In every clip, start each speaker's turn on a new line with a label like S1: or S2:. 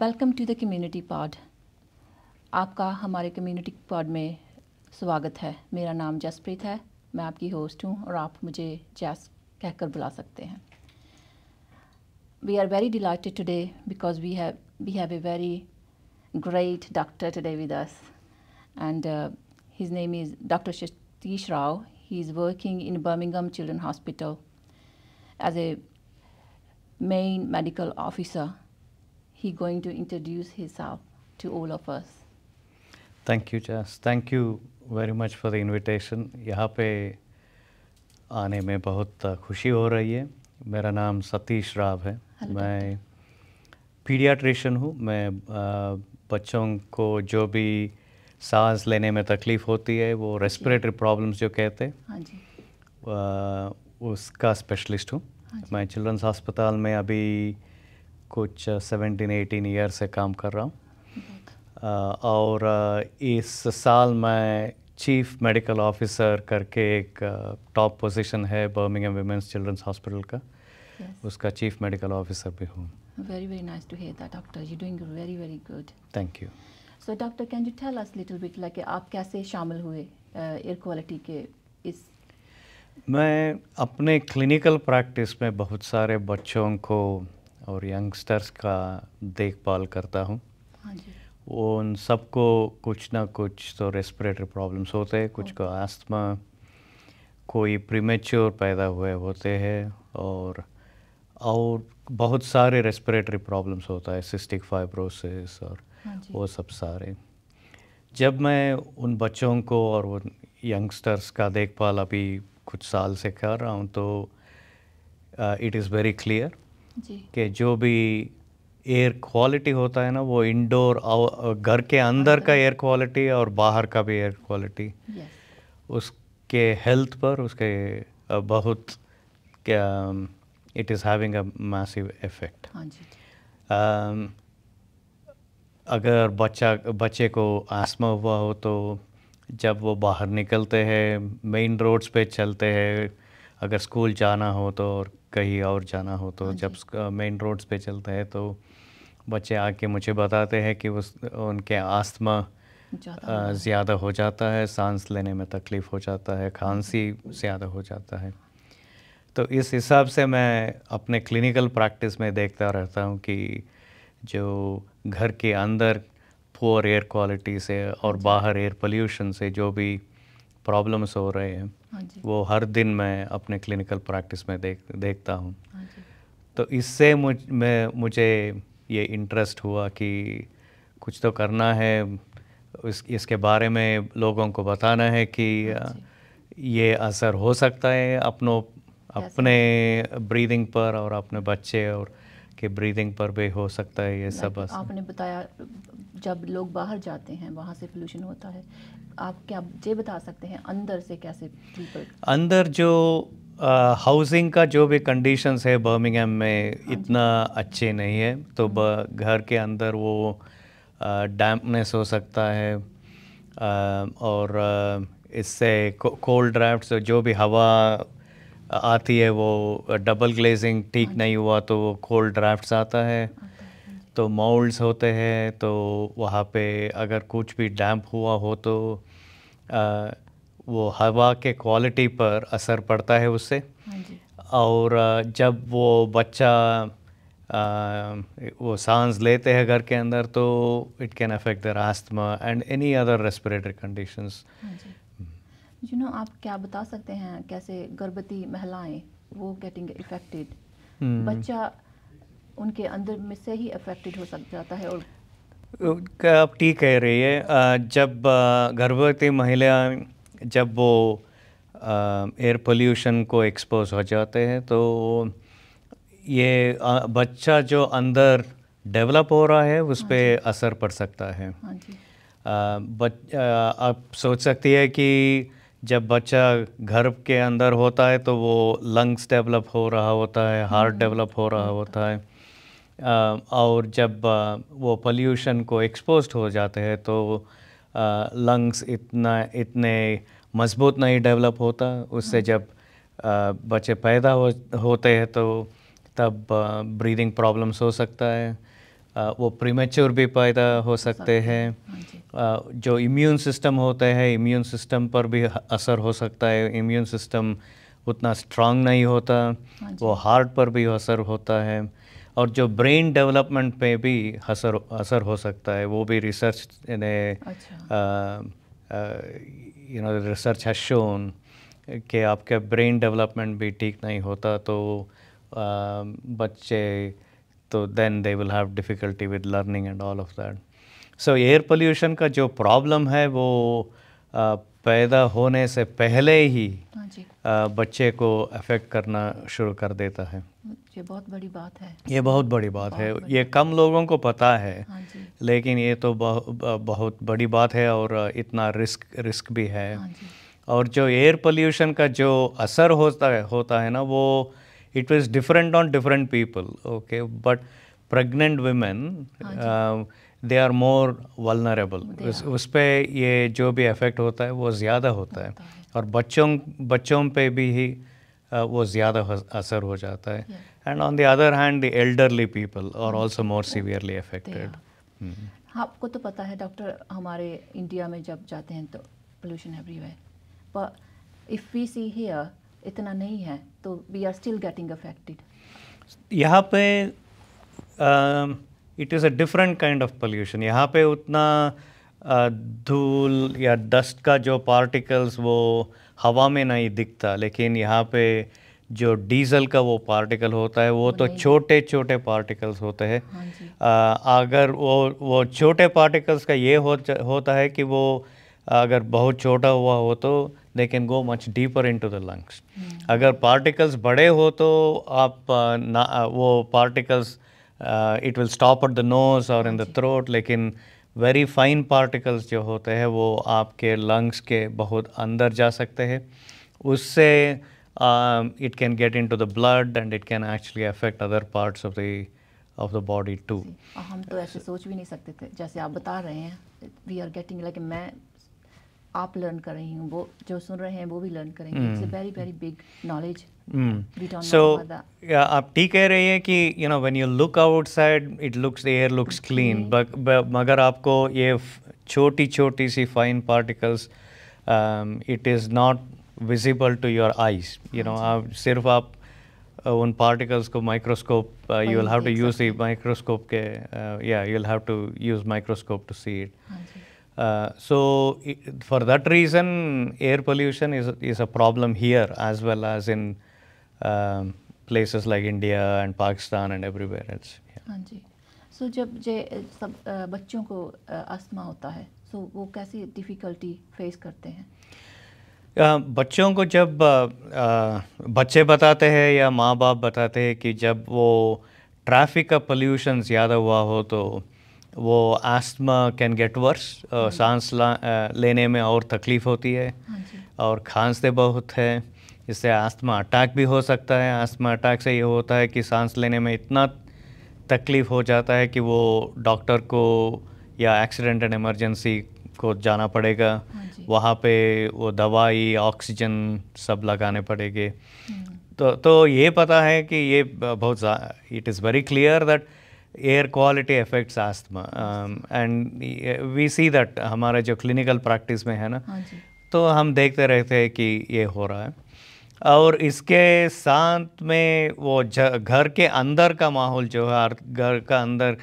S1: Welcome to the community pod आपका हमारे community pod में स्वागत है मेरा नाम जसप्रीत है मैं आपकी होस्ट हूँ और आप मुझे जैस कहकर बुला सकते हैं we are very delighted today because we have we have a very great doctor today with us and his name is doctor Satish Rao he is working in Birmingham children hospital as a main medical officer he going to introduce himself to all of us.
S2: Thank you, Jas. Thank you very much for the invitation. यहाँ पे आने में बहुत खुशी हो रही है मेरा नाम सतीश राव है Hello, मैं पीडियाट्रिशन हूँ मैं बच्चों को जो भी सांस लेने में तकलीफ़ होती है वो रेस्पिरेटरी प्रॉब्लम्स जो कहते हैं हाँ उसका स्पेशलिस्ट हूँ हाँ मैं चिल्ड्रंस अस्पताल में अभी कुछ सेवेंटीन एटीन ईयर से काम कर रहा हूँ और इस साल मैं चीफ मेडिकल ऑफिसर करके एक टॉप पोजीशन है बर्मिंगम विमेंस चिल्ड्रंस हॉस्पिटल का yes. उसका चीफ मेडिकल ऑफिसर भी हूँ
S1: very very nice to hear that doctor you're doing very very good thank you so doctor can you tell us little bit like आप कैसे शामिल हुए air uh, quality के इस
S2: मैं अपने क्लिनिकल प्रैक्टिस में बहुत सारे बच्चों को और यंगस्टर्स का देखभाल करता हूँ हाँ उन सबको कुछ ना कुछ तो रेस्पिरेटरी प्रॉब्लम्स होते हैं कुछ को आस्थमा कोई प्रीमेच्योर पैदा हुए होते हैं और और बहुत सारे रेस्पिरेटरी प्रॉब्लम्स होता है सिस्टिक फाइब्रोसिस और हाँ वो सब सारे जब मैं उन बच्चों को और उन यंगस्टर्स का देखभाल अभी कुछ साल से कर रहा हूँ तो इट इज़ वेरी क्लियर कि जो भी एयर क्वालिटी होता है ना वो इंडोर घर के अंदर का एयर क्वालिटी और बाहर का भी एयर क्वालिटी उसके हेल्थ पर उसके बहुत क्या it is having a massive effect अगर बच्चा बच्चे को आसमा हुआ हो तो जब वो बाहर निकलते हैं मेन रोड्स पे चलते हैं अगर स्कूल जाना हो तो और कहीं और जाना हो तो हाँ जब मेन रोड्स पे चलते हैं तो बच्चे आके मुझे बताते हैं कि उस उनके आस्थमा ज़्यादा हो जाता है सांस लेने में तकलीफ़ हो जाता है खांसी ज़्यादा हो जाता है तो इस हिसाब से मैं अपने क्लिनिकल प्रैक्टिस में देखता रहता हूँ कि जो घर के अंदर पुअर एयर क्वालिटी से और बाहर एयर पोल्यूशन से जो भी प्रॉब्लम्स हो रहे हैं हाँ वो हर दिन मैं अपने क्लिनिकल प्रैक्टिस में देख देखता हूँ हाँ तो इससे मुझ में मुझे ये इंटरेस्ट हुआ कि कुछ तो करना है इस इसके बारे में लोगों को बताना है कि हाँ ये असर हो सकता है अपनों अपने ब्रीदिंग पर और अपने बच्चे और कि ब्रीदिंग पर भी हो सकता है ये सब आपने
S1: बताया जब लोग बाहर जाते हैं वहाँ से पोल्यूशन होता है आप क्या ये बता सकते हैं अंदर से कैसे
S2: अंदर जो हाउसिंग का जो भी कंडीशंस है बर्मिंगहम में हाँ इतना अच्छे नहीं है तो हाँ। घर के अंदर वो डैम्पनेस हो सकता है आ, और इससे कोल्ड ड्राफ्ट जो भी हवा आती है वो डबल ग्लेजिंग ठीक हाँ नहीं हुआ तो वो कोल्ड ड्राफ्ट्स आता है हाँ तो मोल्ड्स होते हैं तो वहाँ पे अगर कुछ भी डैम्प हुआ हो तो आ, वो हवा के क्वालिटी पर असर पड़ता है उससे हाँ और जब वो बच्चा आ, वो सांस लेते हैं घर के अंदर तो it can affect their asthma and any other respiratory conditions
S1: you you know know, आप क्या बता सकते हैं कैसे गर्भवती महिलाएं वो गेटिंग इफेक्टेड
S2: hmm.
S1: बच्चा उनके अंदर में से ही अफेक्टेड हो सक जाता है
S2: और आप ठीक कह रही है जब गर्भवती महिला जब वो एयर पोल्यूशन को एक्सपोज हो जाते हैं तो ये बच्चा जो अंदर डेवलप हो रहा है उस हाँ पर असर पड़ सकता है आ, हाँ बच, आ, आप सोच सकती है कि जब बच्चा घर के अंदर होता है तो वो लंग्स डेवलप हो रहा होता है हार्ट हम्म। डेवलप हो रहा होता है और जब वो पोल्यूशन को एक्सपोज हो जाते हैं तो लंग्स इतना इतने मजबूत नहीं डेवलप होता उससे हम्म। जब बच्चे पैदा हो होते हैं तो तब ब्रीदिंग प्रॉब्लम्स हो सकता है वो प्रीमेच्योर भी पैदा हो सकते हैं हाँ जो इम्यून सिस्टम होते हैं इम्यून सिस्टम पर भी असर हो सकता है इम्यून सिस्टम उतना स्ट्रांग नहीं होता हाँ वो हार्ट पर भी असर होता है और जो ब्रेन डेवलपमेंट पे भी असर असर हो सकता है वो भी रिसर्च ने यू नो रिसर्च है शोन कि आपके ब्रेन डेवलपमेंट भी ठीक नहीं होता तो आ, बच्चे तो then they will have difficulty with learning and all of that so air pollution का जो प्रॉब्लम है वो आ, पैदा होने से पहले ही आ, हाँ बच्चे को अफेक्ट करना शुरू कर देता है
S1: ये बहुत बड़ी बात है
S2: ये बहुत बड़ी बात बहुत है बड़ी ये कम लोगों को पता है हाँ लेकिन ये तो बहु, बहुत बड़ी बात है और इतना रिस्क रिस्क भी है हाँ और जो एयर पोल्यूशन का जो असर होता है होता है ना वो it was different on different people okay but pregnant women uh, they are more vulnerable उस, उस पर ये जो भी इफ़ेक्ट होता है वो ज़्यादा होता है और बच्चों बच्चों पे भी ही uh, वो ज़्यादा असर हो जाता है and on the other hand the elderly people और ऑल्सो मोर सीवियरली अफेक्टेड
S1: आपको तो पता है डॉक्टर हमारे इंडिया में जब जाते हैं तो पोल्यूशन एवरीवेयर पर इफ़ वी सी हियर इतना नहीं है तो we are still getting affected
S2: यहाँ पे it is a different kind of pollution यहाँ पे उतना uh, धूल या डस्ट का जो पार्टिकल्स वो हवा में नहीं दिखता लेकिन यहाँ पे जो डीजल का वो पार्टिकल होता है वो तो छोटे छोटे पार्टिकल्स होते हैं हाँ uh, अगर वो वो छोटे पार्टिकल्स का ये हो होता है कि वो अगर बहुत छोटा हुआ हो तो they can go much deeper into the lungs अगर पार्टिकल्स बड़े हो तो आप ना वो particles it will stop at the nose और इन द थ्रोट लेकिन वेरी फाइन पार्टिकल्स जो होते हैं वो आपके लंग्स के बहुत अंदर जा सकते हैं उससे it can get into the blood and it can actually affect other parts of the of the body to
S1: हम तो ऐसे सोच भी नहीं सकते थे जैसे आप बता रहे हैं वी आर गेटिंग लाइक मैं आप लर्न कर रही हूँ वो जो सुन रहे हैं वो भी लर्न करेंगे it's very very big knowledge so
S2: आप ठीक कह रही है कि you know when you look outside it looks air looks clean मगर आपको ये छोटी छोटी सी fine particles it is not visible to your eyes you know आप सिर्फ आप uh, उन पार्टिकल्स को microscope you will have to use the microscope के या you will have to use microscope to see it Uh, so it, for that reason, air pollution is, is a problem here as well as in uh, places like India and Pakistan and everywhere else.
S1: yeah. हाँ जी सो जब जे सब बच्चों को asthma होता है सो वो कैसी difficulty face करते
S2: हैं बच्चों को जब बच्चे बताते हैं या माँ बाप बताते हैं कि जब वो ट्रैफिक का पोल्यूशन ज़्यादा हुआ हो तो वो आस्थमा कैन गेट वर्स सांस ला, लेने में और तकलीफ़ होती है हाँ और खांसते बहुत है इससे आस्थमा अटैक भी हो सकता है आस्थमा अटैक से ये होता है कि सांस लेने में इतना तकलीफ़ हो जाता है कि वो डॉक्टर को या एक्सीडेंट एंड एमरजेंसी को जाना पड़ेगा हाँ वहाँ पे वो दवाई ऑक्सीजन सब लगाने पड़ेंगे हम्म। तो तो ये पता है कि ये बहुत it is very clear that air quality affects asthma and we see that हमारा जो क्लिनिकल प्रैक्टिस में है ना हाँ तो हम देखते रहते हैं कि ये हो रहा है और इसके साथ में वो घर के अंदर का माहौल जो है घर का अंदर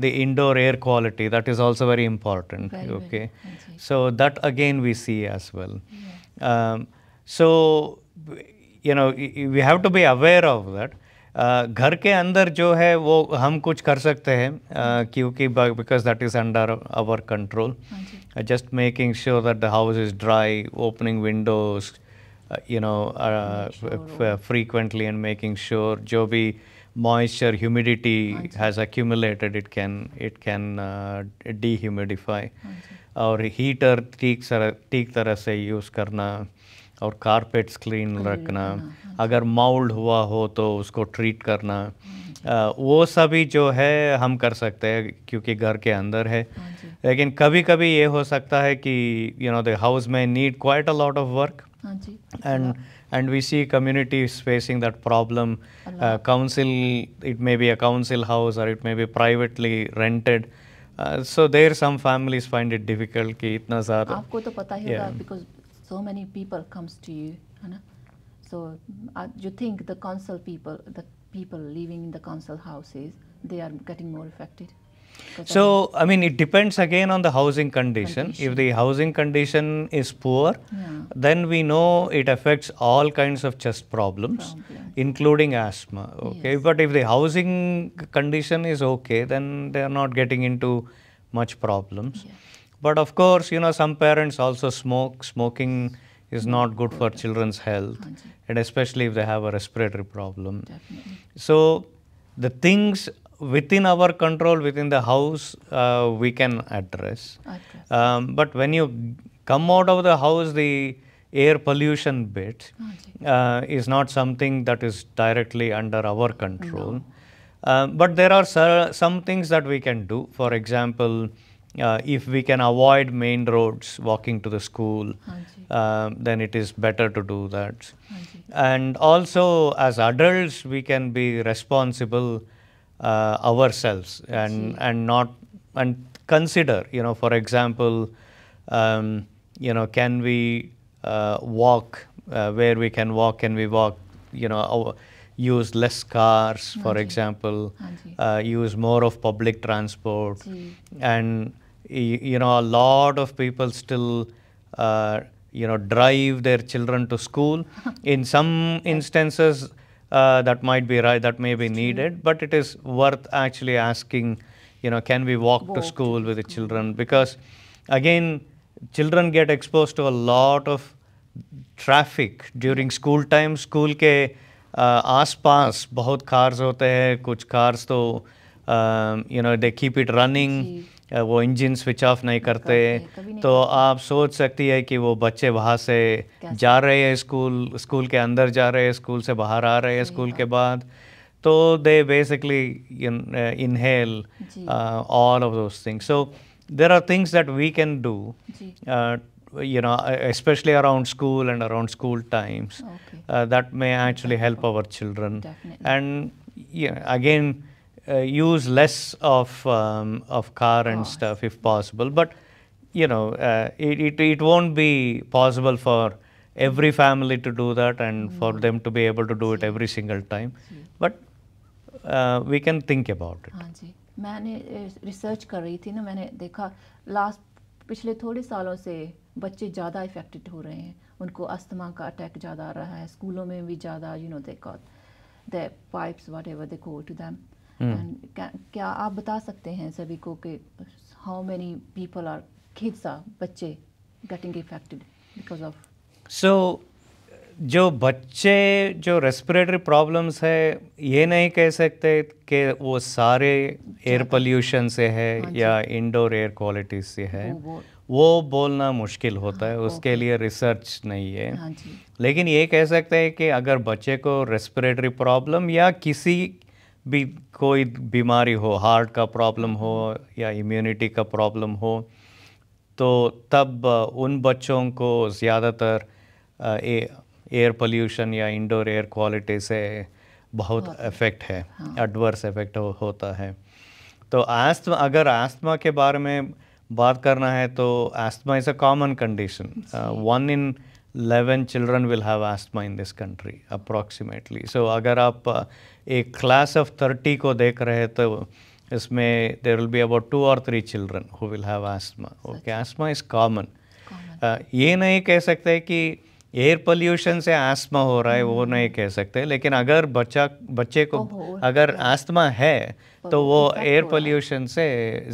S2: the indoor air quality that is also very important okay so that again we see as well so you know we have to be aware of that घर के अंदर जो है वो हम कुछ कर सकते हैं क्योंकि because that is under our control just making sure that the house is dry opening windows you know frequently and making sure जो भी moisture humidity has accumulated it can it can dehumidify और heater ठीक sir ठीक तरह से use करना और carpets clean रखना हाँ। अगर माउल्ड हुआ हो तो उसको ट्रीट करना आ, वो सभी जो है हम कर सकते हैं क्योंकि घर के अंदर है हाँ लेकिन कभी कभी ये हो सकता है कि यू नो द हाउस में need quite a lot of work and and we see community facing that problem council it may be a council house or it may be privately rented so there some families find it difficult कि इतना ज़्यादा आपको तो पता ही होगा
S1: because so many people comes to you. you know? So uh, you think the council people, the people living in the council houses, they are getting more affected.
S2: So, I mean, it depends again on the housing condition. condition. If the housing condition is poor, yeah. then we know it affects all kinds of chest problems, Problem. including asthma. Okay, yes. but if the housing condition is okay, then they are not getting into much problems. Yeah. But of course, you know, some parents also smoke. Smoking is not good for children's health, and especially if they have a respiratory problem. Definitely. So, the things within our control, within the house, uh, we can address. Um, but when you come out of the house, the air pollution bit oh, uh, is not something that is directly under our control. No. Um, but there are some things that we can do. For example, uh, if we can avoid main roads walking to the school um, then it is better to do that and also as adults we can be responsible uh, ourselves and and not and consider you know for example um, you know can we uh, walk uh, where we can walk can we walk you know our, use less cars, for example, uh, use more of public transport, and you know, a lot of people still, uh, you know, drive their children to school. In some instances, uh, that might be right, that may be needed, but it is worth actually asking, you know, can we walk, walk. to school with the children? Because again, children get exposed to a lot of traffic during school time. School के आस पास बहुत cars होते हैं कुछ cars तो you know they keep it running वो engine switch off नहीं करते नहीं तो आप सोच सकती है कि वो बच्चे वहाँ से जा रहे हैं स्कूल स्कूल के अंदर जा रहे हैं स्कूल से बाहर आ रहे हैं स्कूल के बाद तो they basically inhale all of those things so there are things that we can do uh, you know especially around school and around school times okay. uh, that may actually help our children Definitely. and yeah, again Uh, use less of um, of car and oh. stuff if possible. But you know, uh, it, it it won't be possible for every family to do that and mm for them to be able to do it every single time. But uh, we can think about
S1: it. मैंने research कर रही थी ना मैंने देखा last पिछले थोड़े सालों से बच्चे ज़्यादा इफेक्टेड हो रहे हैं उनको अस्थमा का अटैक ज़्यादा आ रहा है स्कूलों में भी ज़्यादा you know they caught the pipes whatever they go to them Hmm. क्या आप बता सकते हैं सभी को कि how many people are kids बच्चे getting affected because of
S2: so जो बच्चे जो रेस्पिरेटरी प्रॉब्लम्स है ये नहीं कह सकते कि वो सारे एयर पोल्यूशन से है हाँ या इंडोर एयर क्वालिटी से है वो, वो, वो बोलना मुश्किल होता हाँ, है उसके लिए रिसर्च नहीं है हाँ लेकिन ये कह सकते हैं कि अगर बच्चे को रेस्पिरेटरी प्रॉब्लम या किसी भी कोई बीमारी हो हार्ट का प्रॉब्लम हो या इम्यूनिटी का प्रॉब्लम हो तो तब उन बच्चों को ज़्यादातर एयर पोल्यूशन या इंडोर एयर क्वालिटी से बहुत इफ़ेक्ट है एडवर्स हाँ। इफ़ेक्ट हो, होता है तो आस्थमा अगर आस्थमा के बारे में बात करना है तो asthma is a common condition one in 11 children will have asthma in this country approximately. So अगर आप a class of 30 ko dekh rahe to isme there will be about two or three children who will have asthma. Okay, asthma is common. common. ये नहीं कह सकते कि air pollution से आस्मा हो रहा है वो नहीं कह सकते लेकिन अगर बच्चा बच्चे को अगर आस्मा है तो वो एयर पोल्यूशन से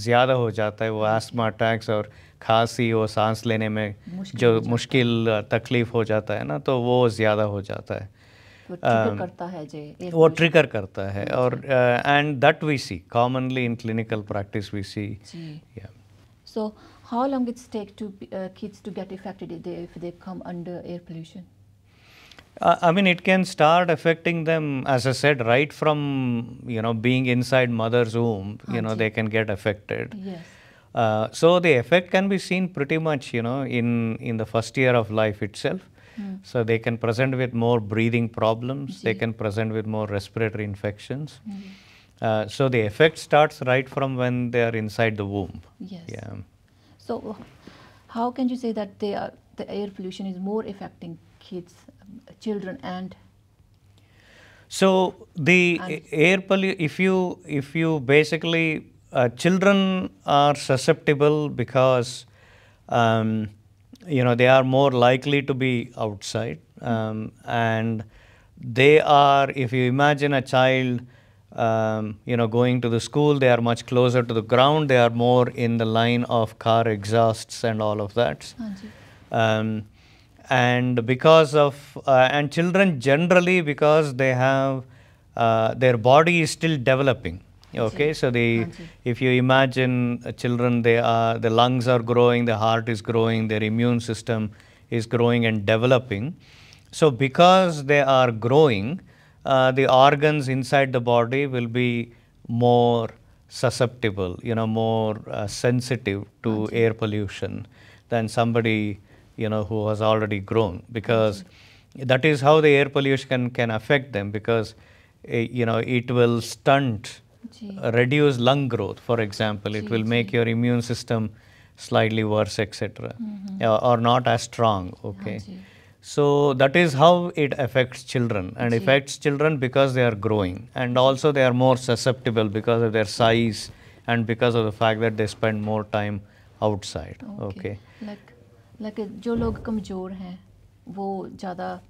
S2: ज़्यादा हो जाता है वो आस्मा अटैक्स और खांसी और सांस लेने में मुश्किल जो मुश्किल तकलीफ हो जाता है ना तो वो ज़्यादा हो जाता है वो
S1: तो
S2: ट्रिगर करता है और and that we see commonly in clinical practice we see
S1: so how long it's take to kids to get affected if they come under air pollution
S2: Uh, I mean, it can start affecting them, as I said, right from you know being inside mother's womb. Auntie. You हाँ know, they can get Uh, so the effect can be seen pretty much, you know, in, in the first year of life itself. Mm. So they can present with more breathing problems. They can present with more respiratory infections. Mm. Uh, so the effect starts right from when they are inside the womb. Yes. Yeah.
S1: So how can you say that they are, the air pollution is more affecting kids, children and
S2: so the and air pollution, if you if you basically uh, children are susceptible because um, you know they are more likely to be outside um, and they are if you imagine a child um, you know going to the school they are much closer to the ground they are more in the line of car exhausts and all of that ah, um, and because of uh, and children generally because they have uh, their body is still developing Okay, so the if you imagine uh, children, they are the lungs are growing, the heart is growing, their immune system is growing and developing. So because they are growing, uh, the organs inside the body will be more susceptible, you know, more uh, sensitive to air pollution than somebody, you know, who has already grown because that is how the air pollution can, can affect them because, uh, you know, it will stunt reduce lung growth, for example. It will make your immune system slightly worse, etc. Uh, mm-hmm. or not as strong. Okay. So that is how it affects children and Gee. affects children because they are growing and also they are more susceptible because of their size and because of the fact that they spend more time outside. Okay. okay.
S1: Like, like जो लोग कमजोर हैं वो ज़्यादा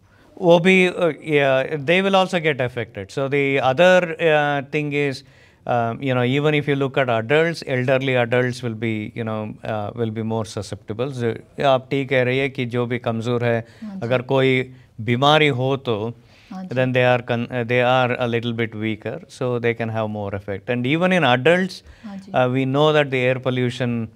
S2: वो भी uh, they will also get affected. So the other uh, thing is um, you know, even if you look at adults, elderly adults will be, you know, uh, will be more susceptible. So, आप ठीक कह रही है कि जो भी कमज़ोर है अगर कोई बीमारी हो तो then they are uh, they are a little bit weaker, so they can have more effect. And even in adults, uh, we know that the air pollution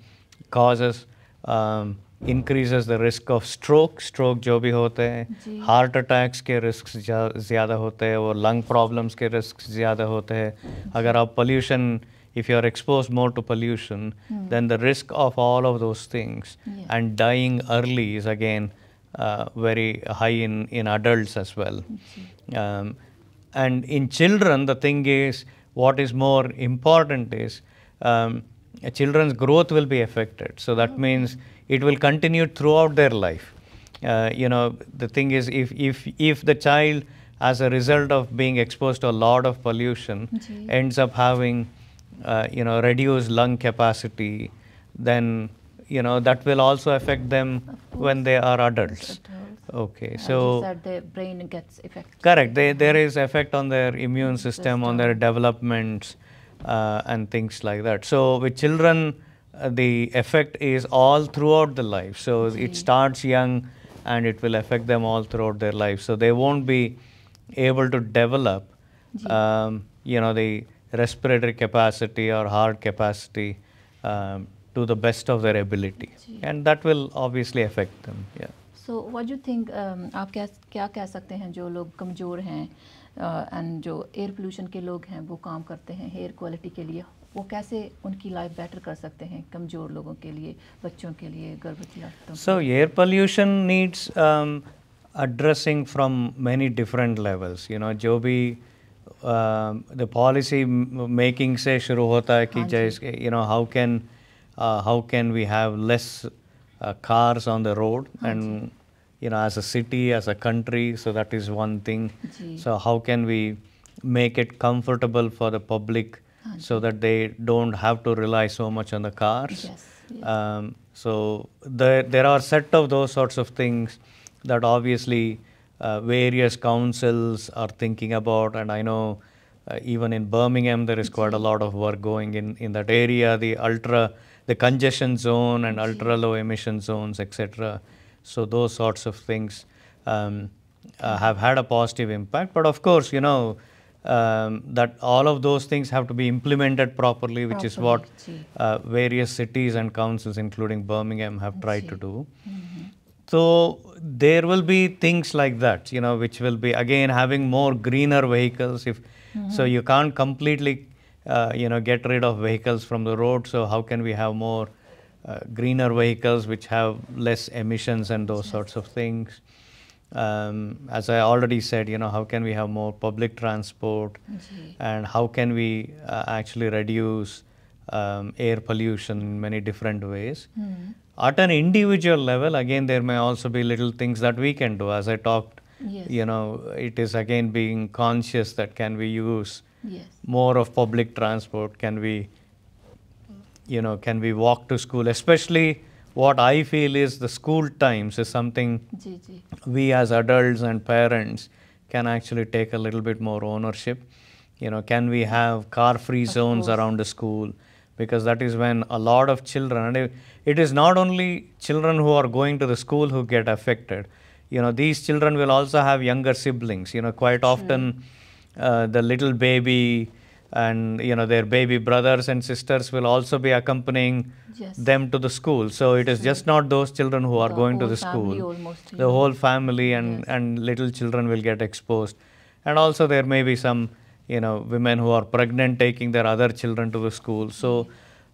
S2: causes um, increases the risk of stroke stroke jo bhi hote hain heart attacks ke risks zyada hote hain aur lung problems ke risks zyada hote hain agar aap pollution if you are exposed more to pollution hmm. then the risk of all of those things and dying early is again uh, very high in in adults as well um, and in children the thing is what is more important is um, children's growth will be affected so that means it will continue throughout their life. Uh, you know, the thing is, if, if, if the child, as a result of being exposed to a lot of pollution, ends up having, uh, you know, reduced lung capacity, then, you know, that will also affect them when they are adults. Okay, yeah, so
S1: that the brain gets affected.
S2: Correct. They, there is effect on their immune system, system. on their developments, uh, and things like that. So with children, the effect is all throughout the life. So okay. it starts young and it will affect them all throughout their life. So they won't be able to develop, um, you know, the respiratory capacity or heart capacity um, to the best of their ability. And that will obviously affect them. Yeah.
S1: So what do you think, um, आप क्या क्या कह सकते हैं जो लोग कमज़ोर हैं एंड uh, जो एयर पोल्यूशन के लोग हैं वो काम करते हैं हेयर क्वालिटी के लिए वो कैसे उनकी लाइफ बेटर कर सकते हैं कमजोर लोगों के लिए बच्चों के लिए गर्भवती
S2: so air pollution needs addressing from many different levels you know जो भी द पॉलिसी मेकिंग से शुरू होता है कि हाँ जैसे you know how can how can we have less cars on the road and you know as a city as a country so that is one thing so how can we make it comfortable for the public so that they don't have to rely so much on the cars. Yes. yes. Um, so there, there are set of those sorts of things that obviously uh, various councils are thinking about, and I know uh, even in Birmingham there is quite a lot of work going in in that area. The ultra, the congestion zone and ultra low emission zones, etc. So those sorts of things um, uh, have had a positive impact. But of course, you know um, that all of those things have to be implemented properly, which properly. is what uh, various cities and councils, including Birmingham, have tried to do. Mm -hmm. So there will be things like that, you know, which will be again having more greener vehicles. If mm -hmm. so, you can't completely, uh, you know, get rid of vehicles from the road. So how can we have more uh, greener vehicles which have less emissions and those yes. sorts of things? Um, as I already said, you know, how can we have more public transport and how can we uh, actually reduce um, air pollution in many different ways. Mm. At an individual level, again, there may also be little things that we can do. As I talked, yes. you know, it is again being conscious that can we use yes. more of public transport? Can we, you know, can we walk to school? Especially what I feel is the school times is something we as adults and parents can actually take a little bit more ownership. You know, can we have car-free zones around the school? Because that is when a lot of children, and it is not only children who are going to the school who get affected. You know, these children will also have younger siblings. You know, quite often uh, the little baby and you know their baby brothers and sisters will also be accompanying yes. them to the school so it is just not those children who are the going to the school almost, the whole family and yes. and little children will get exposed and also there may be some you know women who are pregnant taking their other children to the school so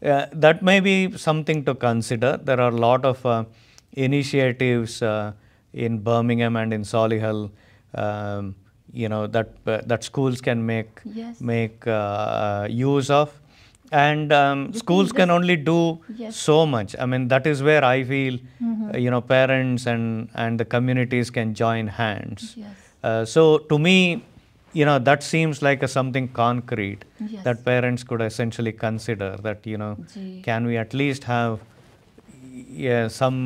S2: mm-hmm. uh, that may be something to consider there are a lot of uh, initiatives uh, in Birmingham and in Solihull um, you know that uh, that schools can make yes. make uh, uh use of and um, schools can only do yes. so much i mean that is where i feel mm -hmm. uh, you know parents and and the communities can join hands yes. uh, so to me you know that seems like a something concrete yes. that parents could essentially consider that you know Gee. can we at least have yeah, some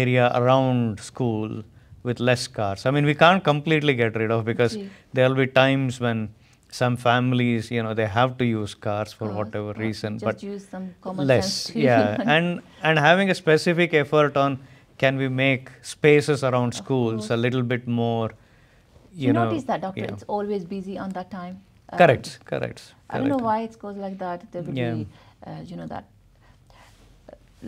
S2: area around school with less cars. I mean, we can't completely get rid of because okay. there'll be times when some families, you know, they have to use cars for oh, whatever oh, reason, but less. yeah, and and having a specific effort on can we make spaces around schools a little bit more. You, you know, notice that doctor, it's
S1: always busy on that time. Um, correct,
S2: correct, correct. I don't know
S1: why it goes like that. There will yeah. be, uh, you know, that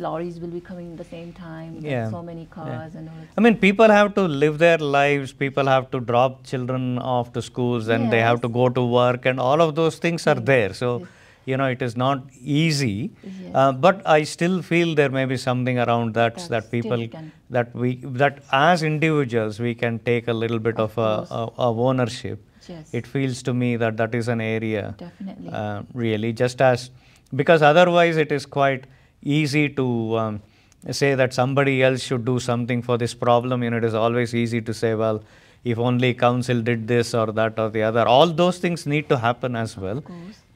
S1: lorries will be coming at the same time. Yeah. So many cars yeah. and all. I mean,
S2: people have to live their lives. People have to drop children off to schools, and yes. they have to go to work, and all of those things are yes. there. So. Yes. You know, it is not easy, uh, but I still feel there may be something around that That's that people that we that as individuals we can take a little bit of, of a, ownership. Yes. It feels to me that that is an area. Definitely. Uh, really, just as because otherwise it is quite easy to um, say that somebody else should do something for this problem. You know, it is always easy to say, well, if only council did this or that or the other. All those things need to happen as well.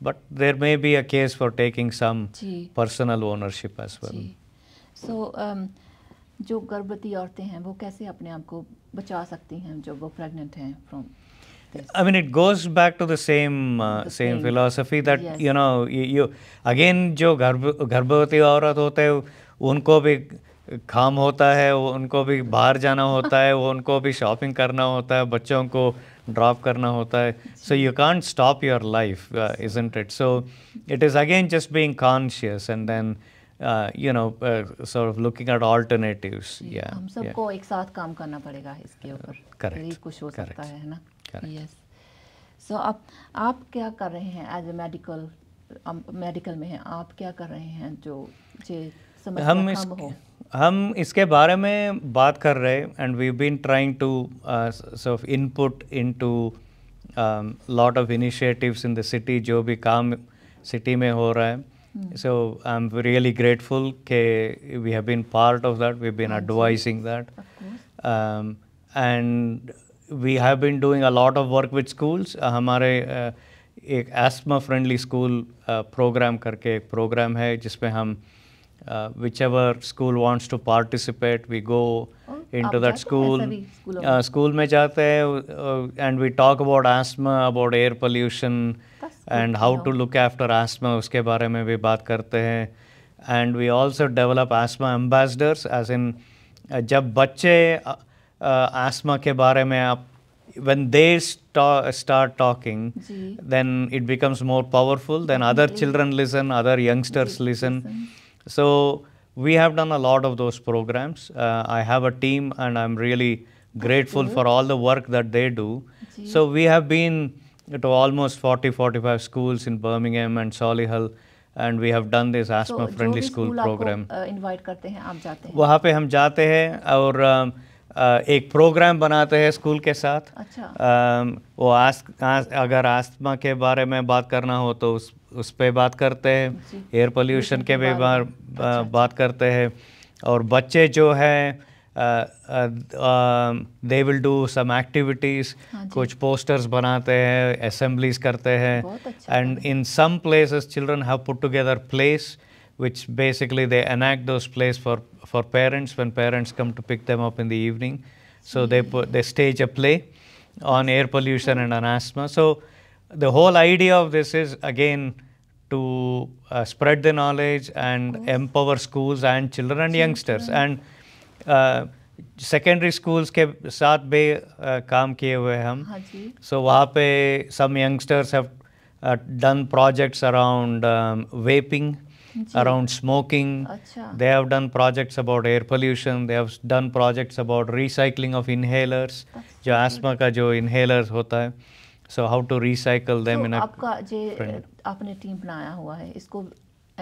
S2: But there may be a case for taking some personal ownership as well.
S1: So, um, जो गर्भवती औरतें हैं वो कैसे अपने आप को बचा सकती हैं जब वो प्रेग्नेंट हैं from
S2: I mean, it goes back to the same uh, the same philosophy that yes. you know you, you again जो गर्भ गर्भवती औरत होते हैं उनको भी काम होता है उनको भी बाहर जाना होता है वो उनको भी शॉपिंग करना होता है बच्चों को ड्रॉप करना होता है so you can't stop your life into it so it is again just being conscious and then you know sort of looking at looking या हम सबको
S1: yeah. एक साथ काम करना पड़ेगा इसके uh, ऊपर. Correct. कुछ हो Correct. सकता है ना. यस सो So आप आप क्या कर रहे हैं as a medical medical um, में हैं आप क्या कर रहे हैं जो जे समझ हम इस,
S2: हम इसके बारे में बात कर रहे हैं and we been trying to sort of input into lot of initiatives in the city जो भी काम सिटी में हो रहा है Mm. So I'm really grateful that we have been part of that. We've been Absolutely. advising that. Of course. Um, and we have been doing a lot of work with schools. हमारे एक ESMA friendly school programme करके एक programme है जिसमें हम uh, uh, whichever school wants to participate, we go oh, into that school. Uh, school में जाते हैं uh, and we talk about asthma, about air pollution, and how to look after asthma. उसके बारे में भी बात करते हैं. And we also develop asthma ambassadors, as in uh, जब बच्चे uh, uh, asthma के बारे में आप when they st start talking, then it becomes more powerful. Then other children listen, other youngsters listen. listen. So we have done a lot of those programs. Uh, I have a team and I'm really grateful for all the work that they do. Gee. So we have been to almost 40, 45 schools in Birmingham and Solihull and we have done this asthma so, friendly school program. Uh,
S1: invite करते हैं आप जाते हैं वहाँ
S2: पे हम जाते हैं और um, uh, एक प्रोग्राम बनाते हैं स्कूल के साथ अच्छा um, वो आस, आस, अगर के बारे में बात करना हो तो उस उस पर बात करते हैं एयर पोल्यूशन के भी बार बात करते हैं और बच्चे जो हैं they will do some activities कुछ पोस्टर्स बनाते हैं असम्बलीज करते हैं and in some place children have put together place which basically they enact those place for for parents one parents come to pick them up in the evening so they they stage a play on air pollution and अनास्मा so the whole idea of this is again to uh, spread the knowledge and empower schools and children and youngsters and uh, schools schools के साथ भी काम किए हुए हम वहाँ पे some youngsters have done projects around vaping around smoking. Achha. They have done projects about air pollution. They have done projects about recycling of inhalers. जो asthma का जो inhalers होता है so how to recycle them in आपका जे
S1: आपने team बनाया हुआ है इसको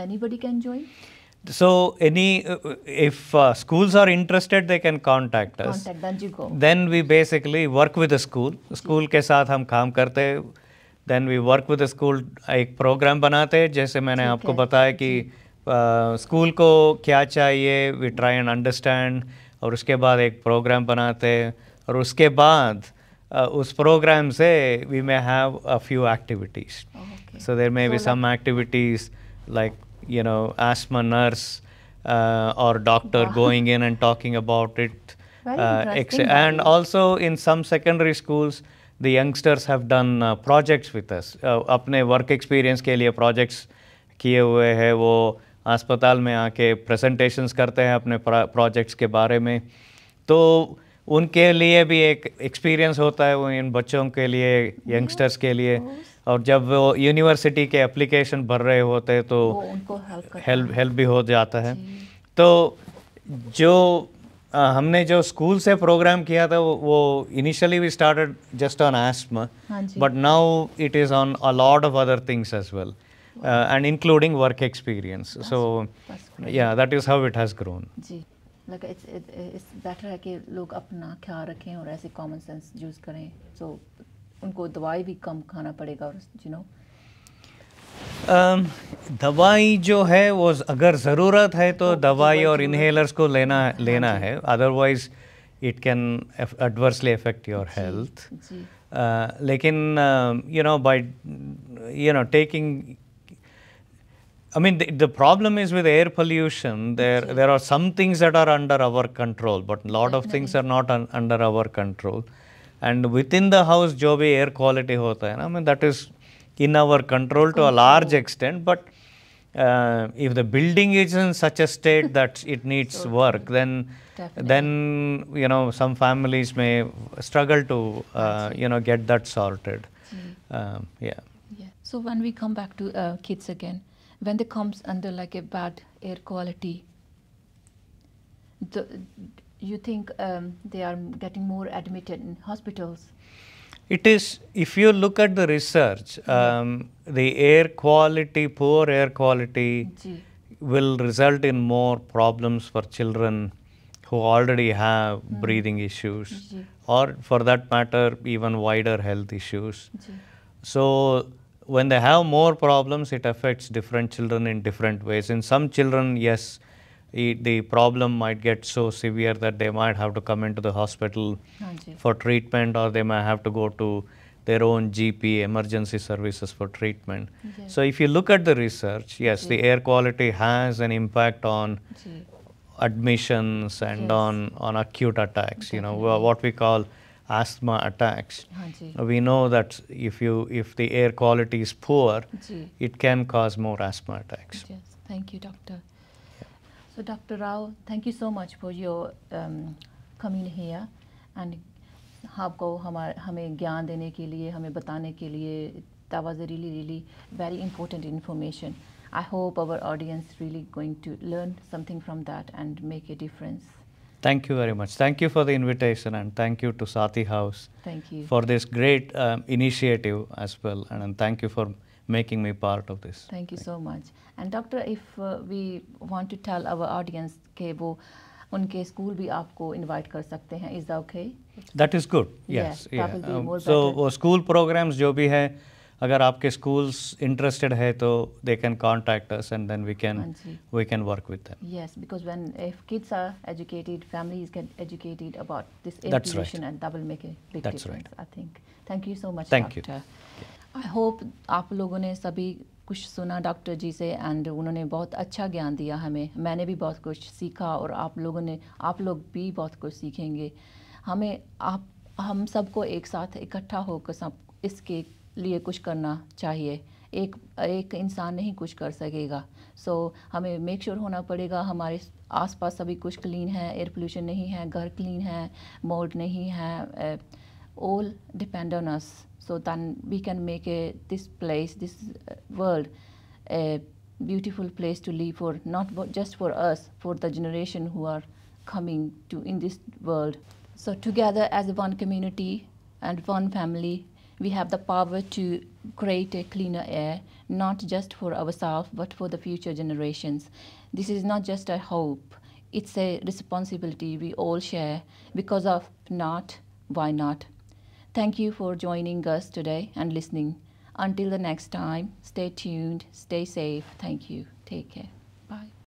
S1: anybody can join
S2: so any uh, if uh, schools are interested they can contact us contact, then, you go. then we basically work with the school school के साथ हम काम करते हैं then we work with school एक programme बनाते हैं जैसे मैंने आपको बताया कि स्कूल uh, को क्या चाहिए वी ट्राई एंड अंडरस्टैंड और उसके बाद एक प्रोग्राम बनाते हैं और उसके बाद uh, uh, उस program say we may have a few activities. Oh, okay. So there may so be some activities like you know asthma nurse uh, or doctor wow. going in and talking about it. Uh, and also in some secondary schools, the youngsters have done uh, projects with us. Uh, अपने work experience के लिए projects किए हुए हैं वो अस्पताल में आके presentations करते हैं अपने projects के बारे में तो उनके लिए भी एक एक्सपीरियंस होता है वो इन बच्चों के लिए यंगस्टर्स के लिए और जब वो यूनिवर्सिटी के एप्लीकेशन भर रहे होते हैं तो हेल्प हेल्प भी हो जाता है तो जो आ, हमने जो स्कूल से प्रोग्राम किया था वो initially we started just on asthma but now it is on a lot of other things as well and including work experience so yeah that is how it has grown
S1: like it's it's better है कि लोग अपना ख्याल रखें और ऐसे common sense use करें सो so, उनको दवाई भी कम खाना पड़ेगा और यू नो
S2: um, दवाई जो है वो अगर ज़रूरत है तो, तो दवाई और इन्हेलर्स को लेना हाँ लेना है otherwise it can adversely affect your health लेकिन you know by you know taking I mean, the, the, problem is with air pollution, there, there are some things that are under our control, but a lot of things are not un, under our control. And within the house, jo air quality hota hai na, I mean, that is in our control to a large extent, but uh, if the building is in such a state that it needs work, then then you know some families may struggle to uh, you know get that sorted. Mm. Um, yeah.
S1: Yeah. So when we come back to uh, kids again, when they comes under like a bad air quality the, you think um, they are getting more admitted in hospitals
S2: it is if you look at the research um, the air quality poor air quality Gee. will result in more problems for children who already have mm. breathing issues Gee. or for that matter even wider health issues Gee. so when they have more problems, it affects different children in different ways. In some children, yes, it, the problem might get so severe that they might have to come into the hospital oh, for treatment or they might have to go to their own GP emergency services for treatment. So if you look at the research, yes, the air quality has an impact on admissions and yes. on, on acute attacks, okay. you know, what we call asthma attacks. We know that if you if the air quality is poor, it can cause more asthma attacks.
S1: Yes, thank you, doctor. So, Dr. Rao, thank you so much for your um, coming here and आपको हमारे हमें ज्ञान देने के लिए हमें बताने के लिए that was a really really very important information. I hope our audience really going to learn something from that and make a difference.
S2: Thank you very much. Thank you for the invitation and thank you to Sati House thank you. for this great um, initiative as well. And, and, thank you for making me part of this.
S1: Thank you thank so you. much. And doctor, if uh, we want to tell our audience के वो उनके school भी आपको invite? कर सकते हैं is the okay
S2: that is good yes so वो अगर आपके स्कूल्स इंटरेस्टेड है तो they can contact us and then we can we can work with them
S1: yes because when if kids are educated families get educated about this education and that will make a big difference I think thank you so much doctor I hope आप लोगों ने सभी कुछ सुना doctor जी से and उन्होंने बहुत अच्छा ज्ञान दिया हमें मैंने भी बहुत कुछ सीखा और आप लोगों ने आप लोग भी बहुत कुछ सीखेंगे हमें आप हम सबको एक साथ इकट्ठा होकर सब इसके लिए कुछ करना चाहिए एक एक इंसान नहीं कुछ कर सकेगा सो so, हमें मेक श्योर sure होना पड़ेगा हमारे आसपास सभी कुछ क्लीन है एयर पोल्यूशन नहीं है घर क्लीन है मोड नहीं है all depend on us so then we can make a this place this world a beautiful place to live for not just for us for the generation who are coming to in this world so together as one community and one family we have the power to create a cleaner air, not just for ourselves, but for the future generations. This is not just a hope, it's a responsibility we all share because of not, why not? Thank you for joining us today and listening. Until the next time, stay tuned, stay safe. Thank you. Take care.